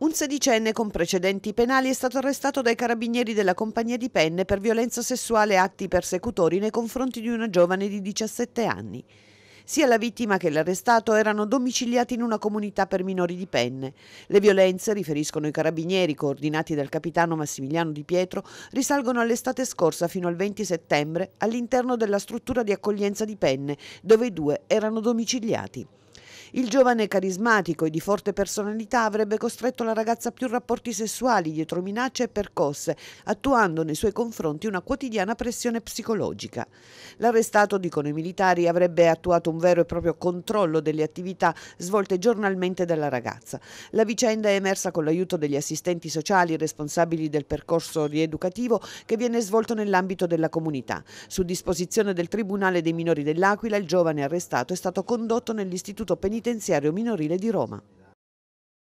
Un sedicenne con precedenti penali è stato arrestato dai carabinieri della compagnia di penne per violenza sessuale e atti persecutori nei confronti di una giovane di 17 anni. Sia la vittima che l'arrestato erano domiciliati in una comunità per minori di penne. Le violenze, riferiscono i carabinieri coordinati dal capitano Massimiliano Di Pietro, risalgono all'estate scorsa fino al 20 settembre all'interno della struttura di accoglienza di penne, dove i due erano domiciliati. Il giovane carismatico e di forte personalità avrebbe costretto la ragazza a più rapporti sessuali dietro minacce e percosse, attuando nei suoi confronti una quotidiana pressione psicologica. L'arrestato, dicono i militari, avrebbe attuato un vero e proprio controllo delle attività svolte giornalmente dalla ragazza. La vicenda è emersa con l'aiuto degli assistenti sociali responsabili del percorso rieducativo che viene svolto nell'ambito della comunità. Su disposizione del Tribunale dei minori dell'Aquila, il giovane arrestato è stato condotto nell'istituto penitenziario penitenziario minorile di Roma.